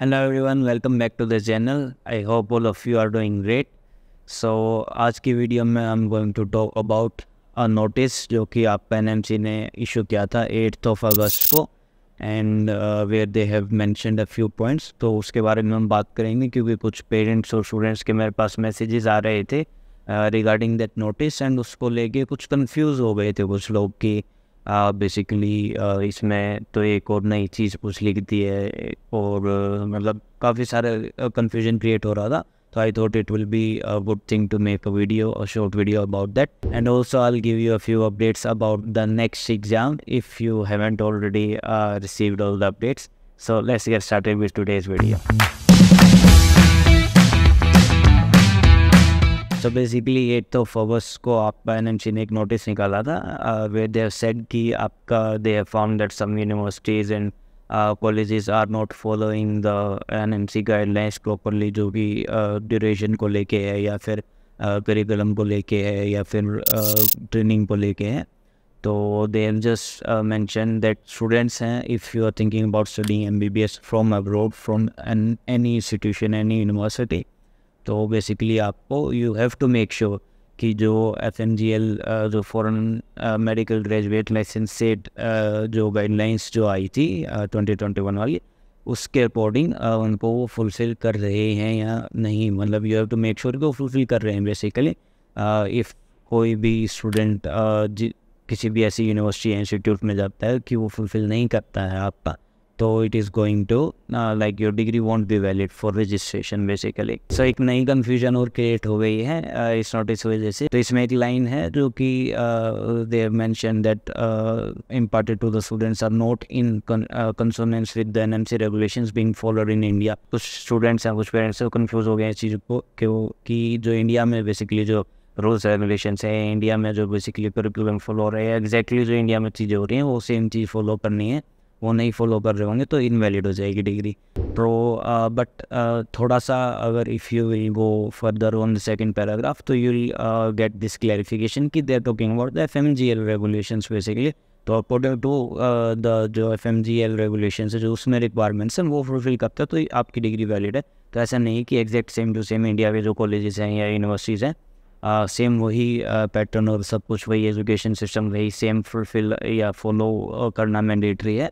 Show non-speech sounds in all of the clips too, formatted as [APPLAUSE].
Hello everyone welcome back to this channel I hope all of you are doing great so आज की video में I am going to talk about a notice जो कि आप N ने issue किया था एट्थ ऑफ अगस्त को and where they have mentioned a few points तो उसके बारे में हम बात करेंगे क्योंकि कुछ पेरेंट्स और स्टूडेंट्स के मेरे पास मैसेजेस आ रहे थे रिगार्डिंग दैट नोटिस एंड उसको लेके कुछ कन्फ्यूज हो गए थे कुछ लोग कि बेसिकली uh, uh, इसमें तो एक और नई चीज़ पूछ लिख दी है और uh, मतलब काफ़ी सारे कन्फ्यूजन क्रिएट हो रहा था तो I thought it will be a good thing to make a video a short video about that and also I give you a few updates about the next exam if you haven't already received all the updates so let's get started with today's video so basically ये ऑफ तो फोबस को आपका N M सी ने एक notice निकाला था वे हैव सेड कि आपका they have found that some universities and colleges are not following the N M C guidelines properly जो भी ड्यूरेशन uh, को लेके है या फिर करिकुलम uh, को लेके है या फिर ट्रेनिंग uh, को लेके है तो they have just mention that students हैं if you are thinking about studying M B B S from abroad from any institution any university तो बेसिकली आपको you have to make sure कि जो F M G L जो foreign medical graduate licentiate जो guidelines जो आई थी twenty twenty one वाली उसके अकॉर्डिंग उनको वो फुलफिल कर रहे हैं या नहीं मतलब you have to make sure कि वो फुलफिल कर रहे हैं बेसिकली इफ़ कोई भी स्टूडेंट किसी भी ऐसी यूनिवर्सिटी या इंस्टीट्यूट में जाता है कि वो फुलफिल नहीं करता है आपका तो it is going to like your degree won't be valid for registration basically so एक नई कन्फ्यूजन और क्रिएट हो गई है uh, इस नोटिस वजह से तो इसमें एक लाइन है जो कि they mention that imparted to the students are not in consonance with the N M C regulation being followed in India कुछ स्टूडेंट्स हैं कुछ पेरेंट्स हैं कन्फ्यूज हो गए इस चीज़ को कि कि जो इंडिया में बेसिकली जो रूल्स रेगुलेशन है इंडिया में जो बेसिकली करिकुलम फॉलो हो रहे हैं एग्जैक्टली जो इंडिया में चीज़ें हो रही हैं वो सेम चीज़ फॉलो करनी है वो नहीं फॉलो कर रहे होंगे तो इनवैलिड हो जाएगी uh, uh, डिग्री तो बट थोड़ा सा अगर if you will go further on the second paragraph तो you will get this clarification की they are talking about the F M G L regulation basically तो अकॉर्डिंग टू द जो F M G L regulation है जो उसमें requirements हैं वो fulfil करते हैं तो आपकी डिग्री वैलिड है तो ऐसा नहीं कि exact same to same India के जो कॉलेजेस हैं या यूनिवर्सिटीज़ हैं सेम uh, वही पैटर्न और सब कुछ वही एजुकेशन सिस्टम वही सेम फुलफिल या फॉलो करना मैंडेटरी है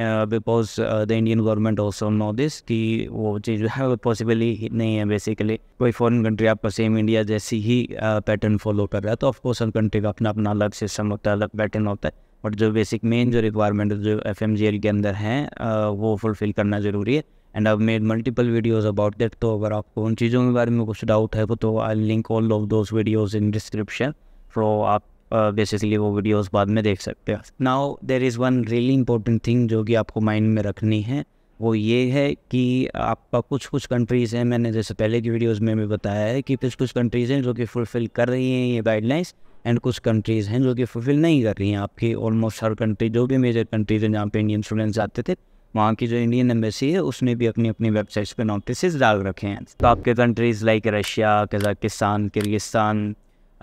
because the Indian government also know this कि वो चीज़ जो है पॉसिबल ही नहीं है बेसिकली कोई फॉरेन कंट्री आपका सेम इंडिया जैसी ही पैटर्न uh, फॉलो कर रहा है तो ऑफकोर्स हर कंट्री का अपना अपना अलग सिस्टम होता है अलग पैटर्न होता है बट जो बेसिक मेन जो रिक्वायरमेंट जो एफ एम जी एल के अंदर हैं uh, वो फुलफिल करना ज़रूरी है and I made multiple videos about that तो अगर आपको उन चीज़ों के बारे में कुछ डाउट है तो I link all of those videos in description फ्रो आप बेसिकली वो वीडियोस बाद में देख सकते हैं now there is one really important thing जो कि आपको माइंड में रखनी है वो ये है कि आपका कुछ कुछ कंट्रीज़ हैं मैंने जैसे पहले की वीडियोस में भी बताया है कि कुछ कुछ कंट्रीज़ हैं जो कि फुलफ़िल कर रही हैं ये गाइडलाइंस एंड कुछ कंट्रीज़ हैं जो कि फुलफ़िल नहीं कर रही हैं आपकी ऑलमोस्ट हर कंट्री जो भी मेजर कंट्रीज़ हैं जहाँ पे इंडियन स्टूडेंट्स आते थे वहाँ की जो इंडियन एम्बेसी है उसने भी अपनी अपनी वेबसाइट्स पे नोटिस डाल रखे हैं तो आपके countries like Russia Kazakhstan Kyrgyzstan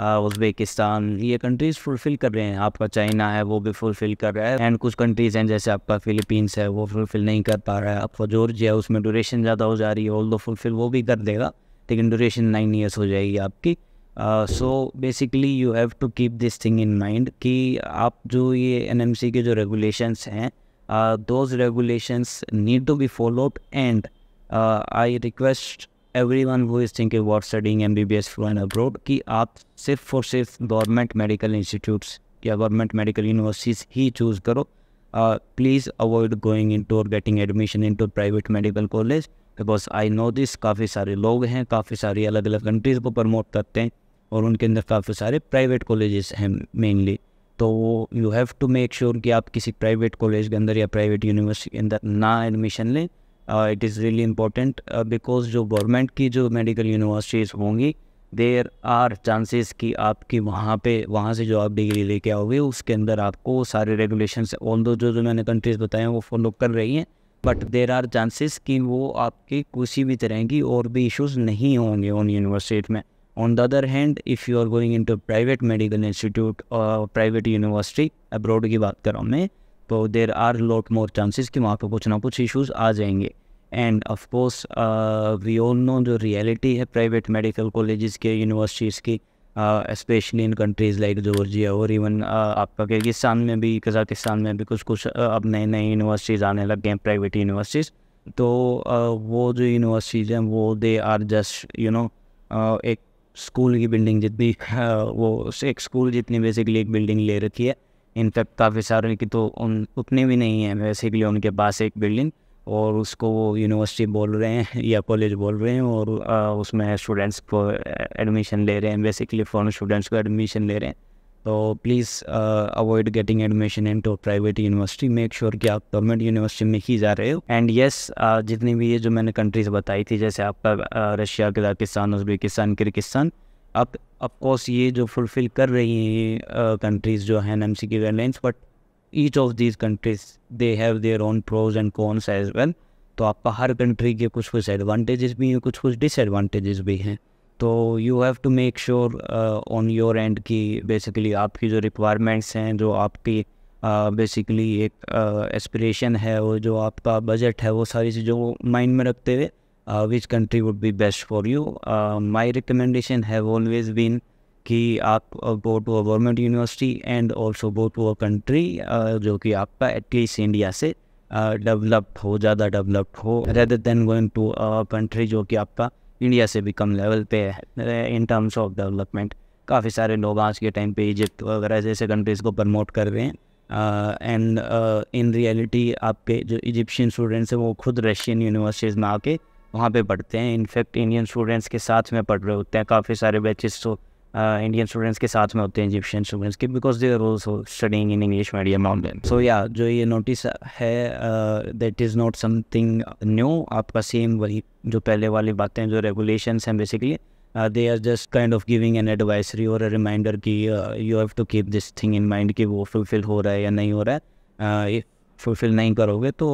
Uzbekistan uh, ये कंट्रीज़ फुलफ़िल कर रहे हैं आपका चाइना है वो भी फुलफ़िल कर रहा है एंड कुछ कंट्रीज़ हैं जैसे आपका फ़िलीपींस है वो फुलफ़िल नहीं कर पा रहा है आपका जॉर्जिया उसमें ड्यूरेशन ज़्यादा हो जा रही है ऑल दो फुलफ़िल वो भी कर देगा लेकिन ड्यूरेशन नाइन ईयर्स हो जाएगी आपकी so basically you have to keep this thing in mind कि आप जो ये एन के जो रेगुलेशंस हैं those regulations need to be followed and I request everyone who is think about studying M B B S from abroad कि आप सिर्फ और सिर्फ गवर्नमेंट मेडिकल इंस्टीट्यूट्स या गवर्नमेंट मेडिकल यूनिवर्सिटीज़ ही choose करो please avoid going into और getting admission into private medical college because I know this काफ़ी सारे लोग हैं काफ़ी सारी अलग अलग कंट्रीज़ को प्रमोट करते हैं और उनके अंदर काफ़ी सारे प्राइवेट कॉलेजेस हैं मेनली तो you have to make sure कि आप किसी प्राइवेट कॉलेज के अंदर या प्राइवेट यूनिवर्सिटी के अंदर ना एडमिशन लें it is really important because जो गवर्नमेंट की जो मेडिकल यूनिवर्सिटीज़ होंगी देर आर चांसेस कि आपकी वहाँ पे वहाँ से जो आप डिग्री लेके आओगे उसके अंदर आपको सारे रेगुलेशन ऑल दो जो जो मैंने कंट्रीज़ बताए हैं वो फॉलो कर रही हैं बट देर आर चांसेस कि वो आपके किसी भी तरह की और भी इश्यूज नहीं होंगे ऑन यूनिवर्सिटी में on the other hand if you are going into private medical institute और प्राइवेट यूनिवर्सिटी अब्रॉड की बात कर रहा हूँ मैं तो there are lot more chances कि वहाँ पर कुछ ना कुछ इशूज़ आ जाएंगे and of course we all know जो रियलिटी है प्राइवेट मेडिकल कॉलेज के यूनिवर्सिटीज़ की specially in countries like Georgia और इवन आपका किर्गिस्तान में भी कजाकिस्तान में भी कुछ कुछ uh, अब नए नए यूनिवर्सिटीज़ आने लग गए हैं प्राइवेट यूनिवर्सिटीज़ तो uh, वो जो यूनिवर्सिटीज़ हैं वो they are just you know एक स्कूल की बिल्डिंग जितनी uh, [LAUGHS] वो एक स्कूल जितनी बेसिकली एक बिल्डिंग ले रखी है इनफैक्ट काफ़ी सारे की तो उन उतने भी नहीं हैं बेसिकली उनके पास एक बिल्डिंग और उसको वो यूनिवर्सिटी बोल रहे हैं या कॉलेज बोल रहे हैं और आ, उसमें स्टूडेंट्स को एडमिशन ले रहे हैं बेसिकली फॉर स्टूडेंट्स को एडमिशन ले रहे हैं तो please avoid getting admission into private university make sure कि आप गवर्नमेंट यूनिवर्सिटी में ही जा रहे हो एंड येस जितनी भी ये जो मैंने कंट्रीज बताई थी जैसे आपका रशिया कजाकिस्तान उजबेकिस्तान किर्गिस्तान अब ऑफकोर्स ये जो फुलफिल कर रही हैं कंट्रीज़ uh, जो हैं एन की guidelines but each of these countries they have their own pros and cons as well तो आपका हर कंट्री के कुछ कुछ एडवांटेजेस भी हैं कुछ कुछ डिसएडवांटेजेस भी हैं तो you have to make sure on your end कि बेसिकली आपकी जो रिक्वायरमेंट्स हैं जो आपकी बेसिकली uh, एक एस्पिरेशन uh, है और जो आपका बजट है वो सारी चीज़ों को माइंड में रखते हुए uh, which country would be best for you. Uh, my recommendation have always been कि आप go to a government university and also go to a country जो कि आपका एटलीस्ट इंडिया से डेवलप्ड uh, हो ज़्यादा डेवलप्ड हो rather than going to a country जो कि आपका इंडिया से भी कम लेवल पे है इन टर्म्स ऑफ डेवलपमेंट काफ़ी सारे लोग आज के टाइम पे इजिप्ट वगैरह जैसे कंट्रीज़ को प्रमोट कर रहे हैं एंड इन रियलिटी आपके जो इजिप्शियन स्टूडेंट्स हैं वो खुद रशियन यूनिवर्सिटीज़ में आके वहाँ पे पढ़ते हैं इनफैक्ट इंडियन स्टूडेंट्स के साथ में पढ़ रहे होते हैं काफ़ी सारे बैचेस तो इंडियन स्टूडेंट्स के साथ में होते हैं इजिप्शियन स्टूडेंट्स के because they are also studying in English medium online so या जो ये नोटिस है that is not something new आपका सेम वही जो पहले वाली बातें जो रेगुलेशन हैं basically they are just kind of giving an advisory और रिमाइंडर कि you have to keep this thing in mind कि वो फुलफिल हो रहा है या नहीं हो रहा है फुलफिल नहीं करोगे तो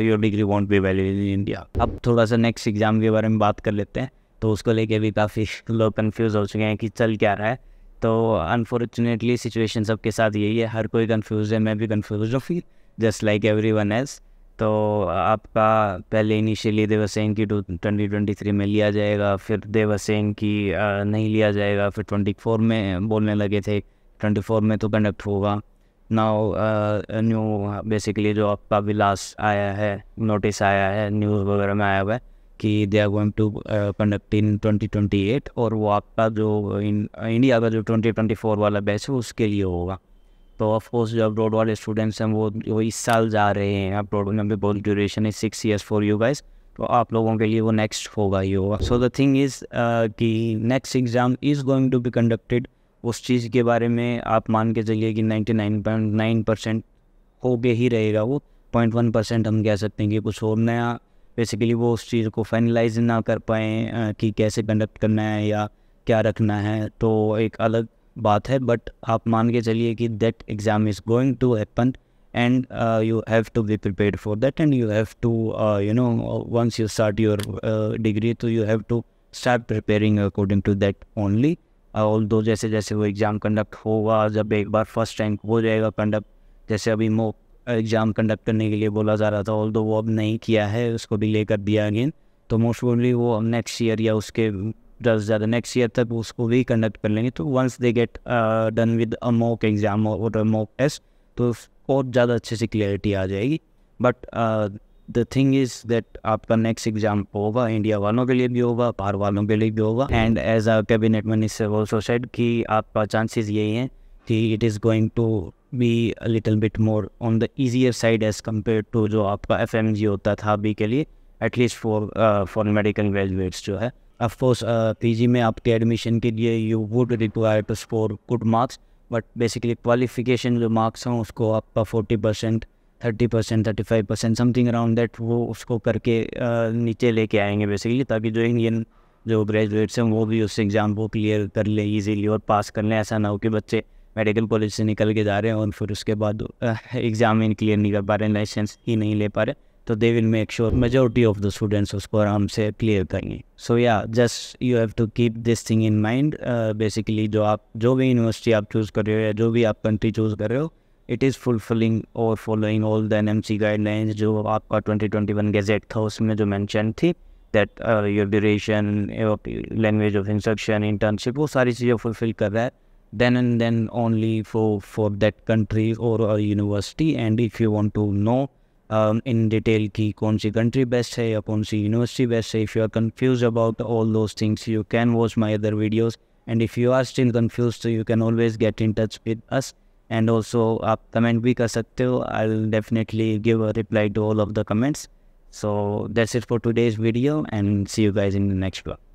your degree won't be valid in India अब थोड़ा सा नेक्स्ट एग्ज़ाम के बारे में बात कर लेते हैं तो उसको लेके भी काफ़ी [LAUGHS] लोग कन्फ्यूज़ हो चुके हैं कि चल क्या रहा है तो अनफॉर्चुनेटली सिचुएशन सबके साथ यही है हर कोई कन्फ्यूज है मैं भी कन्फ्यूज हूँ फिर just like everyone as तो आपका पहले इनिशियली देवर सिंह की ट्वेंटी ट्वेंटी थ्री में लिया जाएगा फिर देवर सिंह की नहीं लिया जाएगा फिर ट्वेंटी फोर में बोलने लगे थे ट्वेंटी फोर में तो कंडक्ट होगा नाउ न्यू बेसिकली जो आपका अभी लास्ट आया है नोटिस आया है न्यूज़ वगैरह में आया हुआ है कि they are going to conduct in twenty twenty eight और वो आपका जो इन इंडिया का जो ट्वेंटी ट्वेंटी फोर वाला बैच है उसके लिए होगा तो ऑफकोर्स जो अब्रॉड वाले स्टूडेंट्स हैं वो वो इस साल जा रहे हैं अब्रॉड में भी बहुत ड्यूरेशन है six years for you guys तो आप लोगों के लिए वो नेक्स्ट होगा ही होगा सो द थिंग इज़ कि next exam is going to be conducted उस चीज़ के बारे में आप मान के चलिए कि ninety nine point nine percent हो गया ही रहेगा वो पॉइंट वन परसेंट हम कह सकते हैं कि कुछ और नया बेसिकली वो उस चीज़ को फाइनलाइज ना कर पाए कि कैसे कंडक्ट करना है या क्या रखना है तो एक अलग बात है बट आप मान के चलिए कि that exam is going to happen and you have to be prepare for that and you have to you know once you start your degree तो you have to start preparing according to that only और दो जैसे जैसे वो exam conduct होगा जब एक बार first rank हो जाएगा कंडक्ट जैसे अभी मो एग्ज़ाम कंडक्ट करने के लिए बोला जा रहा था ऑल दो वो अब नहीं किया है उसको भी लेकर दिया अगेन तो मोस्ट प्रोबली वो नेक्स्ट ईयर या उसके दस ज़्यादा नेक्स्ट ईयर तक उसको भी कंडक्ट कर लेंगे तो once they get done with a mock exam और मॉक टेस्ट तो और ज़्यादा अच्छे से क्लियरिटी आ जाएगी but the thing is that आपका नेक्स्ट एग्जाम होगा इंडिया वालों के लिए भी होगा बाहर वालों के लिए भी होगा and as a cabinet minister also said कि आपका चांसेस यही हैं कि it is going to be little bit more on the easier side as compare to जो आपका एफ एम जी होता था अभी के लिए at least for for medical graduates जो है अफकोर्स पी जी में आपके एडमिशन के लिए you would require to score good marks but basically qualification जो मार्क्स हैं उसको आपका forty percent thirty percent thirty five percent something around that वो उसको करके नीचे लेके आएंगे बेसिकली ताकि जो इंडियन जो ग्रेजुएट्स हैं वो भी उस एग्ज़ाम को क्लियर कर लें ईजीली और पास कर लें ऐसा ना हो कि बच्चे मेडिकल कॉलेज से निकल के जा रहे हैं और फिर उसके बाद एग्ज़ाम ही क्लियर नहीं कर पा रहे हैं लाइसेंस ही नहीं ले पा रहे तो they will make sure majority of the students उसको आराम से क्लियर करेंगे so yeah just you have to keep this thing in mind basically जो आप जो भी यूनिवर्सिटी आप चूज़ कर रहे हो या जो भी आप कंट्री चूज़ कर रहे हो इट इज़ फुलफिलिंग और following all the an guidelines जो आपका ट्वेंटी ट्वेंटी वन गेजेट था उसमें जो मैंशन थी that your duration language of instruction internship वो सारी चीज़ें फुलफिल कर रहा है than and then only for for that country और university and if you want to know in detail की कौन सी कंट्री बेस्ट है या कौन सी यूनिवर्सिटी बेस्ट है if you are confuse about all those things you can watch my other videos and if you are still confuse you can always get in touch with us and also आप comment भी कर सकते I'll definitely give a reply to all of the comments so that's it for today's video and see you guys in the next one